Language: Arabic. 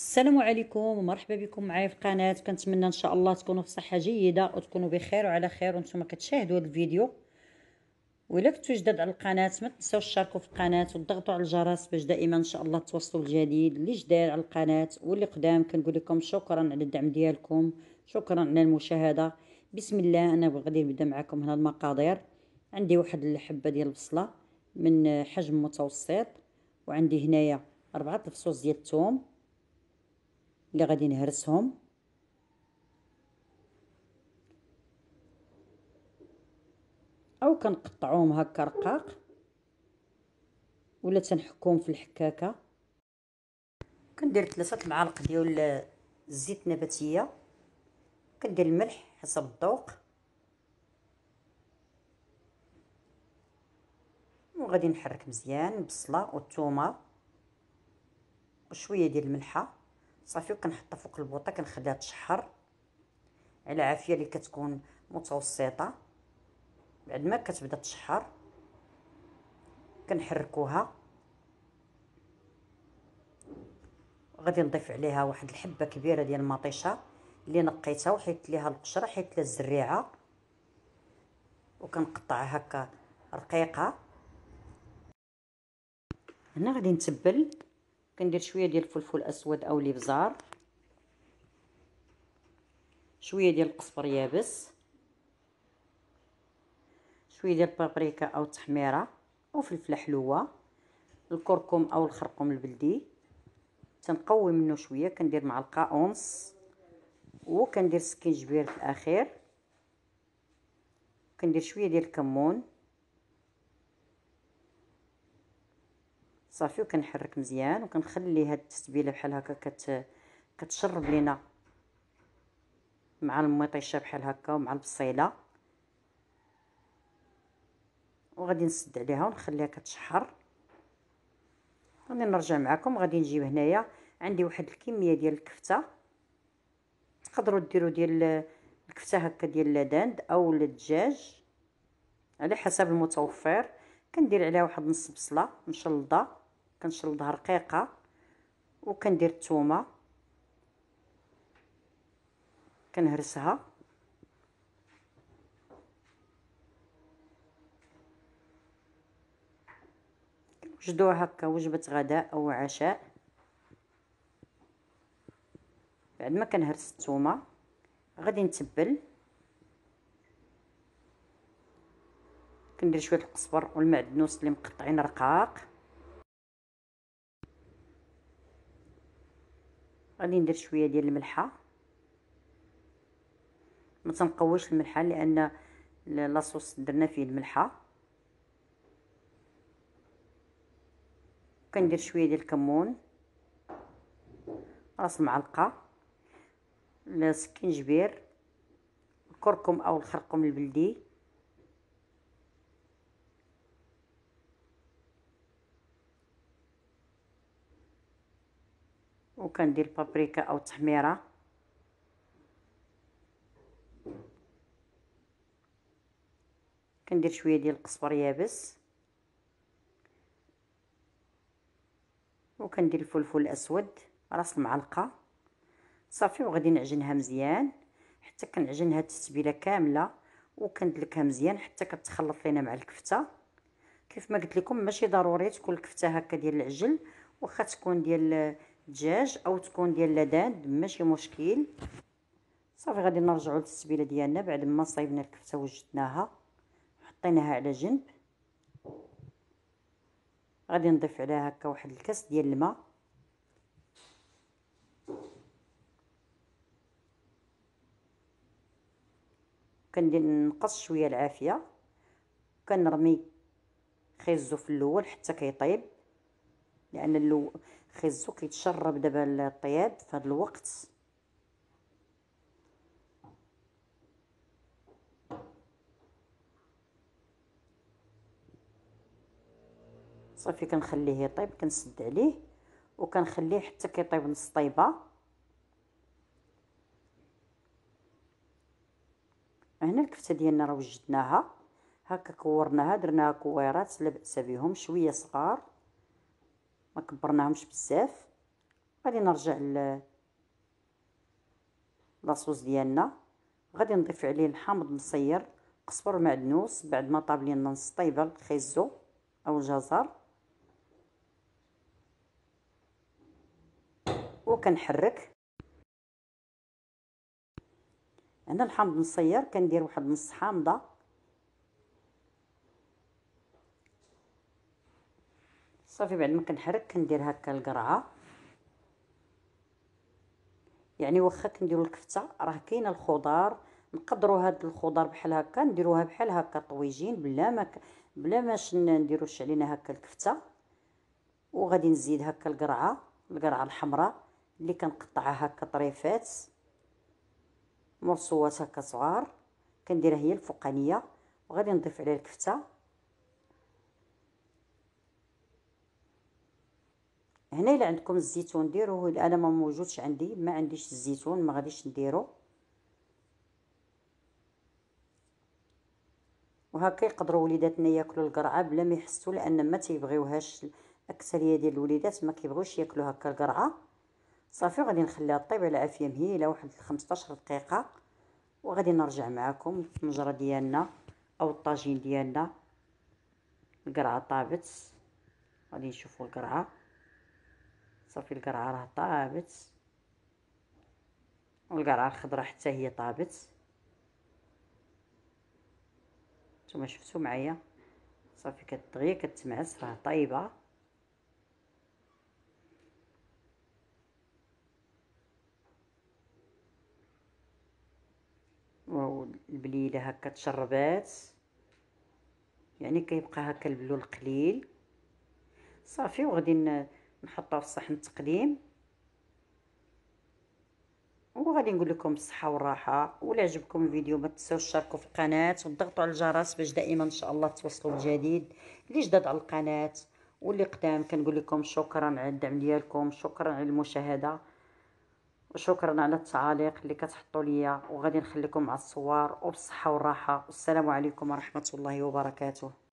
السلام عليكم ومرحبا بكم معايا في القناه كنتمنى ان شاء الله تكونوا في صحه جيده وتكونوا بخير وعلى خير وانتم كتشاهدوا هذا الفيديو وإلا كنتو جداد على القناه ما تنساوش تشاركوا في القناه وتضغطوا على الجرس باش دائما ان شاء الله توصلوا الجديد اللي جداد على القناه واللي قدام كنقول لكم شكرا على الدعم ديالكم شكرا على المشاهده بسم الله انا غادي نبدا معكم هنا المقادير عندي واحد الحبه ديال البصله من حجم متوسط وعندي هنايا ربعة الفصوص ديال الثوم اللي غادي نهرسهم او كنقطعوهم هكا رقاق ولا تنحكوهم في الحكاكه كندير ثلاثه المعالق ديال الزيت النباتيه كندير الملح حسب الذوق وغادي نحرك مزيان البصله والثومه وشويه ديال الملحه صافي وكنحطها فوق البوطه كنخليها تشحر على عافيه اللي كتكون متوسطه بعد ما كتبدا تشحر كنحركوها غادي نضيف عليها واحد الحبه كبيره ديال المطيشه اللي نقيتها وحيت ليها القشره حيت ليها الزريعه وكنقطعها هكا رقيقه هنا غادي نتبل كندير شويه ديال الفلفل اسود او الابزار شويه ديال القزبر يابس شويه ديال البابريكا او التحميره وفلفله حلوه الكركم او الخرقوم البلدي تنقوي منه شويه كندير معلقه اونص وكندير سكينجبير في الاخير كندير شويه ديال الكمون صافي وكنحرك مزيان وكنخلي هاد التتبيله بحال هكا كت كتشرب لينا مع المطيشه بحال هكا ومع البصيله وغادي نسد عليها ونخليها كتشحر غادي نرجع معكم غادي نجيب هنايا عندي واحد الكميه ديال الكفته تقدروا ديروا ديال الكفته هكا ديال اللدند او الدجاج على حسب المتوفر كندير عليها واحد نص بصله مشلضه كنشلضها رقيقه وكندير الثومه كنهرسها كنوجدوها هكا وجبه غداء او عشاء بعد ما كنهرس الثومه غادي نتبل كندير شويه القزبر والمعدنوس اللي مقطعين رقاق غادي ندير شويه ديال الملحه ما تنقويش الملحه لان لاصوص درنا فيه الملحه كندير شويه ديال الكمون راس معلقه السكينجبير الكركم او الخرقوم البلدي وكندير البابريكا او التحميره كندير شويه ديال القزبر يابس وكندير الفلفل الاسود راس المعلقه صافي وغادي نعجنها مزيان حتى كنعجن هاد التتبيله كامله وكندلكها مزيان حتى كتخلط لينا مع الكفته كيف ما قلت لكم ماشي ضروري تكون الكفته هكا ديال العجل واخا تكون ديال دجاج او تكون ديال لدان ماشي مشكل صافي غادي نرجعوا للتتبيله ديالنا بعد ما صايبنا الكفته وجدناها حطيناها على جنب غادي نضيف عليها هكا واحد الكاس ديال الماء كندير نقص شويه العافيه كنرمي خيزو في الاول حتى كيطيب لان اللو خيزو كيتشرب دابا الطياب في هذا الوقت صافي كنخليه يطيب كنسد عليه وكنخليه حتى كيطيب نص طيبه هنا الكفته ديالنا راه وجدناها هكا كورناها درناها كويرات لا باس بهم شويه صغار كبرناهمش بزاف غادي نرجع ل لاصوص ديالنا غادي نضيف عليه الحامض مصير قزبر ومعدنوس بعد ما طاب لينا نص طيبه الخيزو او الجزر وكنحرك هنا الحامض مصير كندير واحد نص حامضه صافي بعد ما كنحرك كندير هكا القرعه يعني واخا كنديروا الكفته راه كاينه الخضار نقدروا هاد الخضار بحال هكا نديروها بحال هكا طويجين بلا ما ك... بلا ماش نديروش علينا هكا الكفته وغادي نزيد هكا القرعه القرعه الحمراء اللي كنقطعها هكا طريفات مرصوات هكا صغار كنديرها هي الفوقانيه وغادي نضيف عليها الكفته هنا الا عندكم الزيتون ديروه انا ما موجودش عندي ما عنديش الزيتون ما غاديش نديرو وهكا يقدروا وليداتنا ياكلوا القرعه بلا ما يحسوا لان ما تيبغيوهاش الاكثريه ديال الوليدات ما كيبغيوش ياكلوا هكا القرعه صافي غادي نخليها طيب على عافيه مهيله واحد 15 دقيقه وغادي نرجع معكم المجره ديالنا او الطاجين ديالنا القرعه طابت غادي نشوفوا القرعه صافي القرعه راه طابت والقرعه الخضراء حتى هي طابت نتوما شفتوا معايا صافي كتغي كتمعس راه طايبه واو البليله هكا تشربات يعني كيبقى هكا البلول قليل صافي وغادي نحطها في صحن التقديم وغادي نقول لكم بالصحه والراحه ولا عجبكم الفيديو ما تنساوش تشاركوا في القناه وتضغطوا على الجرس باش دائما ان شاء الله توصلوا بالجديد اللي جداد على القناه واللي قدام كنقول لكم شكرا على الدعم ديالكم شكرا على المشاهده وشكرا على التعاليق اللي كتحطوا ليا وغادي نخليكم مع الصور وبالصحه والراحه والسلام عليكم ورحمه الله وبركاته